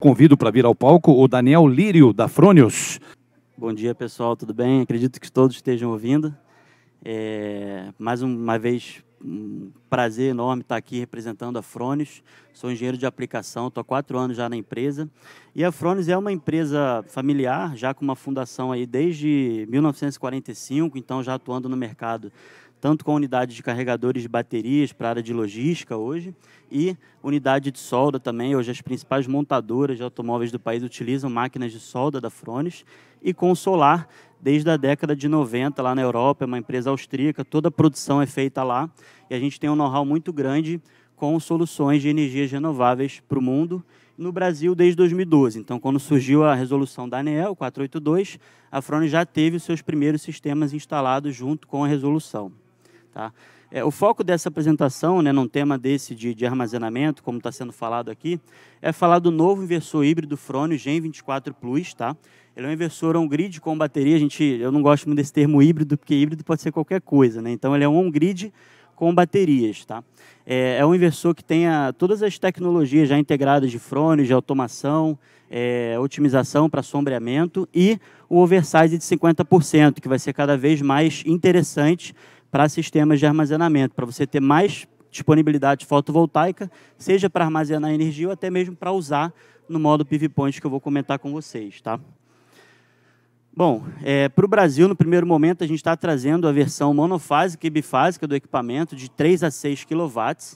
Convido para vir ao palco o Daniel Lírio, da Frônios. Bom dia, pessoal, tudo bem? Acredito que todos estejam ouvindo. É... mais uma vez, um prazer enorme estar aqui representando a Frônios. Sou engenheiro de aplicação, estou há quatro anos já na empresa. E a Frônios é uma empresa familiar, já com uma fundação aí desde 1945, então já atuando no mercado tanto com unidade de carregadores de baterias para a área de logística hoje e unidade de solda também. Hoje as principais montadoras de automóveis do país utilizam máquinas de solda da Frones e com solar desde a década de 90 lá na Europa, é uma empresa austríaca, toda a produção é feita lá e a gente tem um know-how muito grande com soluções de energias renováveis para o mundo no Brasil desde 2012. Então, quando surgiu a resolução da ANEEL 482, a Frone já teve os seus primeiros sistemas instalados junto com a resolução. Tá? É, o foco dessa apresentação, né, num tema desse de, de armazenamento, como está sendo falado aqui, é falar do novo inversor híbrido Frone Gen 24 Plus. Tá? Ele é um inversor on-grid com bateria. A gente, eu não gosto muito desse termo híbrido, porque híbrido pode ser qualquer coisa. Né? Então, ele é um on-grid com baterias. Tá? É, é, um inversor que tem a, todas as tecnologias já integradas de Frone de automação, é, otimização para sombreamento e o oversize de 50%, que vai ser cada vez mais interessante para sistemas de armazenamento, para você ter mais disponibilidade fotovoltaica, seja para armazenar energia ou até mesmo para usar no modo PV Point que eu vou comentar com vocês, tá? Bom, é, para o Brasil, no primeiro momento, a gente está trazendo a versão monofásica e bifásica do equipamento de 3 a 6 kW,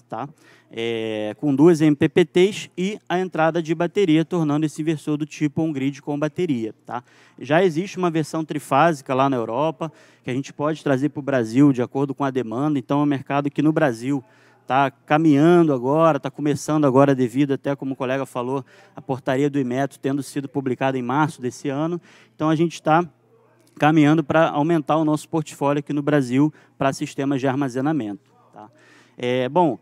tá? É, com duas MPPTs e a entrada de bateria, tornando esse inversor do tipo on-grid com bateria. Tá? Já existe uma versão trifásica lá na Europa, que a gente pode trazer para o Brasil de acordo com a demanda, então é um mercado que no Brasil está caminhando agora, está começando agora, devido até, como o colega falou, a portaria do IMETO tendo sido publicada em março desse ano. Então, a gente está caminhando para aumentar o nosso portfólio aqui no Brasil para sistemas de armazenamento. Tá? É, bom,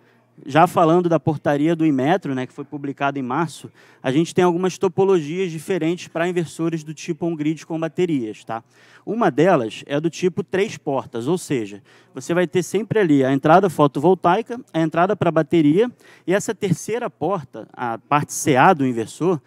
já falando da portaria do Imetro, né, que foi publicada em março, a gente tem algumas topologias diferentes para inversores do tipo on-grid com baterias. Tá? Uma delas é do tipo três portas, ou seja, você vai ter sempre ali a entrada fotovoltaica, a entrada para a bateria, e essa terceira porta, a parte CA do inversor,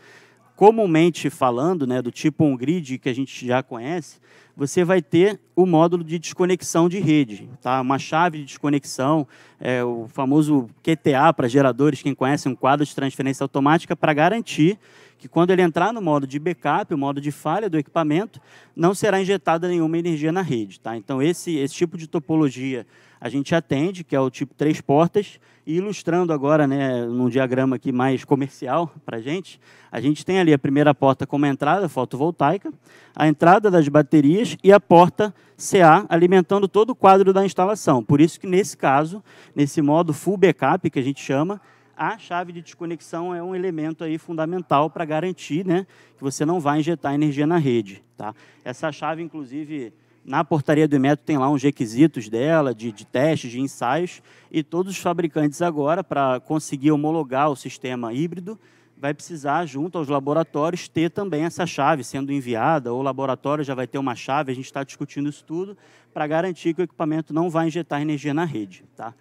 comumente falando, né, do tipo um grid que a gente já conhece, você vai ter o módulo de desconexão de rede, tá? uma chave de desconexão, é, o famoso QTA para geradores, quem conhece, um quadro de transferência automática, para garantir que quando ele entrar no modo de backup, o modo de falha do equipamento, não será injetada nenhuma energia na rede. Tá? Então, esse, esse tipo de topologia a gente atende, que é o tipo três portas, e ilustrando agora, né, num diagrama aqui mais comercial para a gente, a gente tem ali a primeira porta como entrada fotovoltaica, a entrada das baterias e a porta CA alimentando todo o quadro da instalação. Por isso que nesse caso, nesse modo full backup que a gente chama, a chave de desconexão é um elemento aí fundamental para garantir né, que você não vai injetar energia na rede. Tá? Essa chave, inclusive, na portaria do Inmetro tem lá uns requisitos dela, de, de testes, de ensaios, e todos os fabricantes agora, para conseguir homologar o sistema híbrido, vai precisar, junto aos laboratórios, ter também essa chave sendo enviada, ou o laboratório já vai ter uma chave, a gente está discutindo isso tudo, para garantir que o equipamento não vai injetar energia na rede. Tá?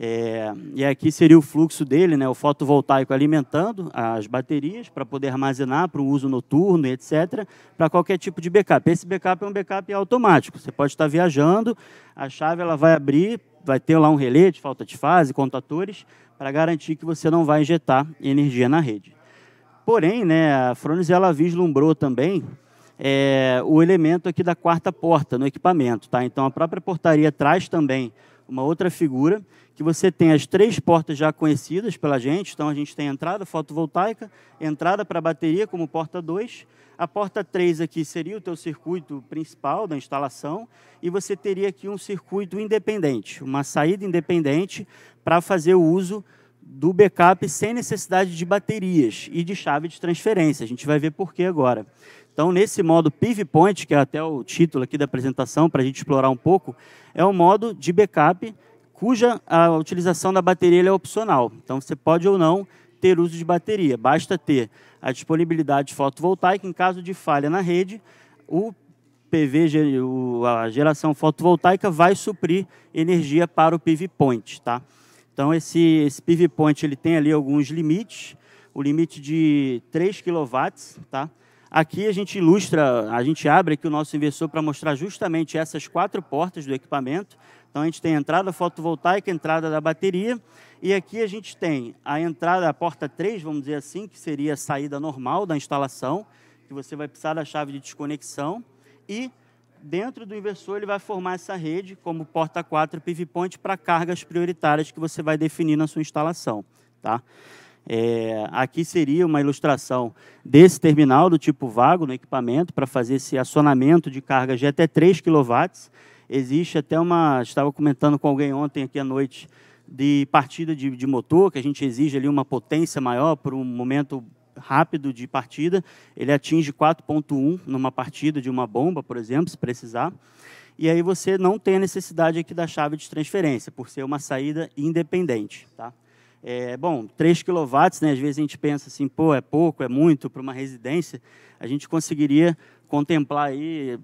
É, e aqui seria o fluxo dele, né, o fotovoltaico alimentando as baterias para poder armazenar para o uso noturno, etc., para qualquer tipo de backup. Esse backup é um backup automático. Você pode estar tá viajando, a chave ela vai abrir, vai ter lá um relé de falta de fase, contadores, para garantir que você não vai injetar energia na rede. Porém, né, a Frones ela vislumbrou também é, o elemento aqui da quarta porta no equipamento. Tá? Então, a própria portaria traz também uma outra figura, que você tem as três portas já conhecidas pela gente, então a gente tem entrada fotovoltaica, entrada para bateria como porta 2, a porta 3 aqui seria o teu circuito principal da instalação e você teria aqui um circuito independente, uma saída independente para fazer o uso do backup sem necessidade de baterias e de chave de transferência. A gente vai ver por que agora. Então, nesse modo Pivot Point, que é até o título aqui da apresentação, para a gente explorar um pouco, é um modo de backup cuja a utilização da bateria é opcional. Então, você pode ou não ter uso de bateria. Basta ter a disponibilidade fotovoltaica. Em caso de falha na rede, o PV, a geração fotovoltaica, vai suprir energia para o Pivot Point. Tá? Então, esse, esse Point ele tem ali alguns limites. O limite de 3 kW, tá? Aqui a gente ilustra, a gente abre aqui o nosso inversor para mostrar justamente essas quatro portas do equipamento. Então a gente tem a entrada fotovoltaica, a entrada da bateria, e aqui a gente tem a entrada, a porta 3, vamos dizer assim, que seria a saída normal da instalação, que você vai precisar da chave de desconexão, e dentro do inversor ele vai formar essa rede como porta 4 pivot point para cargas prioritárias que você vai definir na sua instalação. Tá? É, aqui seria uma ilustração desse terminal do tipo vago no equipamento para fazer esse acionamento de cargas de até 3 kW. Existe até uma, estava comentando com alguém ontem aqui à noite, de partida de, de motor, que a gente exige ali uma potência maior por um momento rápido de partida. Ele atinge 4.1 numa partida de uma bomba, por exemplo, se precisar. E aí você não tem a necessidade aqui da chave de transferência, por ser uma saída independente. Tá? É, bom, 3 kW, né, às vezes a gente pensa assim, pô, é pouco, é muito para uma residência. A gente conseguiria contemplar aí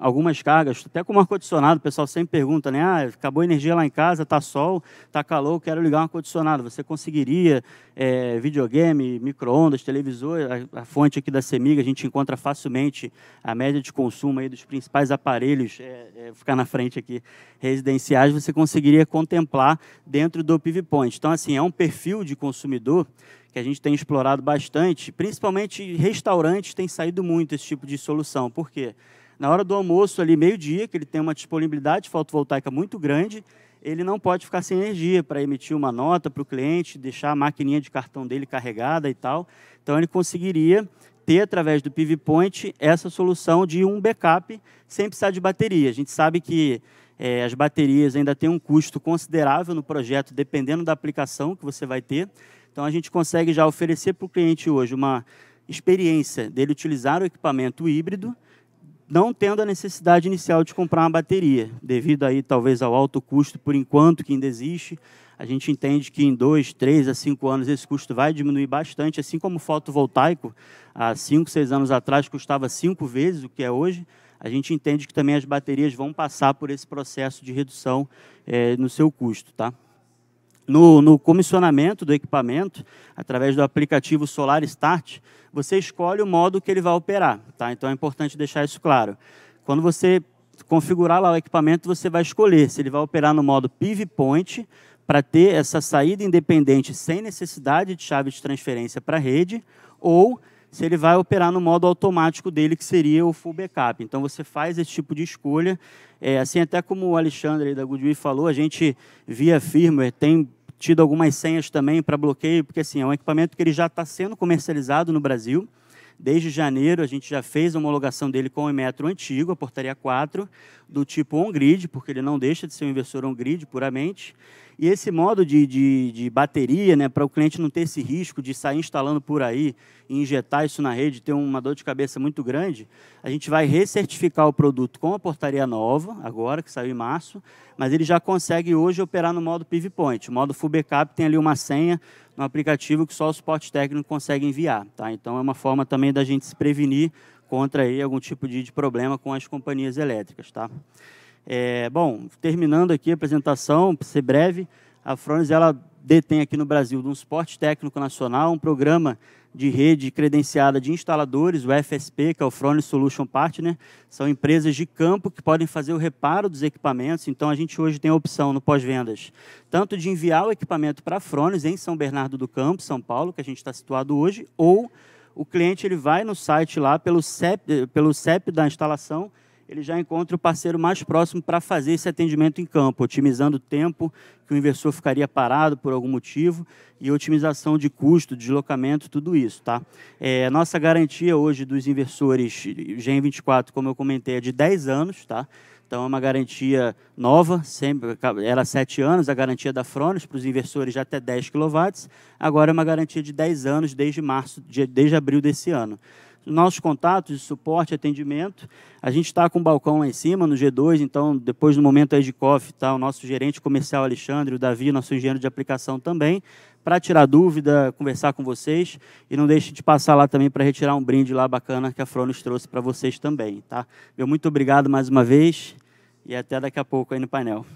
algumas cargas, até com um ar-condicionado, o pessoal sempre pergunta, né? Ah, acabou a energia lá em casa, tá sol, tá calor, quero ligar um ar-condicionado. Você conseguiria é, videogame, micro-ondas, televisor? A, a, fonte aqui da Semiga, a gente encontra facilmente a média de consumo aí dos principais aparelhos, é, é, ficar na frente aqui, residenciais, você conseguiria contemplar dentro do PivPoint. Então, assim, é um perfil de consumidor que a gente tem explorado bastante, principalmente restaurantes tem saído muito esse tipo de solução. Por quê? Na hora do almoço, ali meio-dia, que ele tem uma disponibilidade fotovoltaica muito grande, ele não pode ficar sem energia para emitir uma nota para o cliente, deixar a maquininha de cartão dele carregada e tal. Então ele conseguiria ter através do PV Point essa solução de um backup sem precisar de bateria. A gente sabe que é, as baterias ainda têm um custo considerável no projeto, dependendo da aplicação que você vai ter. Então a gente consegue já oferecer para o cliente hoje uma experiência dele utilizar o equipamento híbrido, não tendo a necessidade inicial de comprar uma bateria, devido aí talvez ao alto custo por enquanto que ainda existe. A gente entende que em dois, três a cinco anos esse custo vai diminuir bastante, assim como o fotovoltaico há cinco, seis anos atrás custava cinco vezes o que é hoje. A gente entende que também as baterias vão passar por esse processo de redução é, no seu custo, tá? No, no, comissionamento do equipamento, através do aplicativo Solar Start, você escolhe o modo que ele vai operar. Tá? Então é importante deixar isso claro. Quando você configurar lá o equipamento, você vai escolher se ele vai operar no modo Pivot Point, para ter essa saída independente sem necessidade de chave de transferência para a rede, ou se ele vai operar no modo automático dele, que seria o full backup. Então, você faz esse tipo de escolha. É, assim, até como o Alexandre da Goodwill falou, a gente, via firmware, tem tido algumas senhas também para bloqueio, porque assim, é um equipamento que ele já está sendo comercializado no Brasil. Desde janeiro, a gente já fez a homologação dele com o Emetro antigo, a portaria 4 do tipo on-grid, porque ele não deixa de ser um inversor on-grid puramente. E esse modo de, de, de bateria, né, para o cliente não ter esse risco de sair instalando por aí e injetar isso na rede, ter uma dor de cabeça muito grande, a gente vai recertificar o produto com a portaria nova, agora, que saiu em março, mas ele já consegue hoje operar no modo Pivot Point. O modo Full Backup tem ali uma senha no aplicativo que só o suporte técnico consegue enviar. Tá? Então, é uma forma também da gente se prevenir contra aí algum tipo de, de problema com as companhias elétricas, tá? É, bom, terminando aqui a apresentação, para ser breve, a Frones ela detém aqui no Brasil um suporte técnico nacional, um programa de rede credenciada de instaladores, o FSP, que é o Frones Solution Partner, são empresas de campo que podem fazer o reparo dos equipamentos. Então, a gente hoje tem a opção no pós-vendas, tanto de enviar o equipamento para a Frones em São Bernardo do Campo, São Paulo, que a gente está situado hoje, ou o cliente ele vai no site lá pelo CEP, pelo CEP da instalação, ele já encontra o parceiro mais próximo para fazer esse atendimento em campo, otimizando o tempo que o inversor ficaria parado por algum motivo e otimização de custo, deslocamento, tudo isso, tá? É, nossa garantia hoje dos inversores GEM24, como eu comentei, é de 10 anos, tá? Então, é uma garantia nova, sempre, era sete anos a garantia da Fronos para os investidores de até 10 kW, agora é uma garantia de 10 anos desde março, de, desde abril desse ano. Nossos contatos de suporte e atendimento, a gente está com o um balcão lá em cima, no G2, então, depois do momento aí de COF, tá, o nosso gerente comercial Alexandre, o Davi, nosso engenheiro de aplicação também, para tirar dúvida, conversar com vocês e não deixe de passar lá também para retirar um brinde lá bacana que a Fronos trouxe para vocês também, tá? Meu muito obrigado mais uma vez e até daqui a pouco aí no painel.